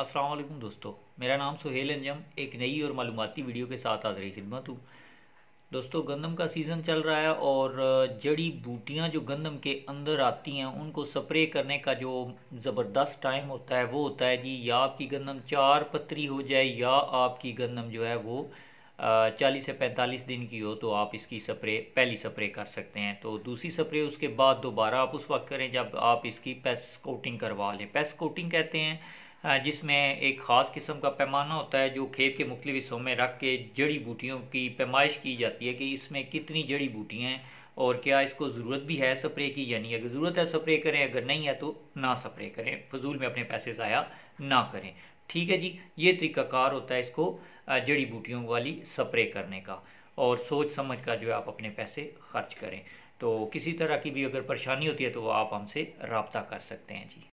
असलम दोस्तों मेरा नाम सुहेल अंजम एक नई और मालूमती वीडियो के साथ आज रही खिदमत हूँ दोस्तों गंदम का सीज़न चल रहा है और जड़ी बूटियाँ जो गंदम के अंदर आती हैं उनको स्प्रे करने का जो ज़बरदस्त टाइम होता है वो होता है जी या आपकी गंदम चार पत्री हो जाए या आपकी गंदम जो है वो चालीस से पैंतालीस दिन की हो तो आप इसकी स्प्रे पहली स्प्रे कर सकते हैं तो दूसरी स्प्रे उसके बाद दोबारा आप उस वक्त करें जब आप इसकी पेस्ट कोटिंग करवा लें पेस्ट कोटिंग कहते हैं हाँ, जिसमें एक ख़ास किस्म का पैमाना होता है जो खेत के मुख्तु हिस्सों में रख के जड़ी बूटियों की पैमाइश की जाती है कि इसमें कितनी जड़ी बूटियाँ हैं और क्या इसको ज़रूरत भी है स्प्रे की या नहीं अगर ज़रूरत है तो स्प्रे करें अगर नहीं है तो ना स्प्रे करें फजूल में अपने पैसे ज़ाया ना करें ठीक है जी ये तरीकाकार होता है इसको जड़ी बूटियों वाली स्प्रे करने का और सोच समझ कर जो है आप अपने पैसे खर्च करें तो किसी तरह की भी अगर परेशानी होती है तो वह आप हमसे रबता कर सकते हैं जी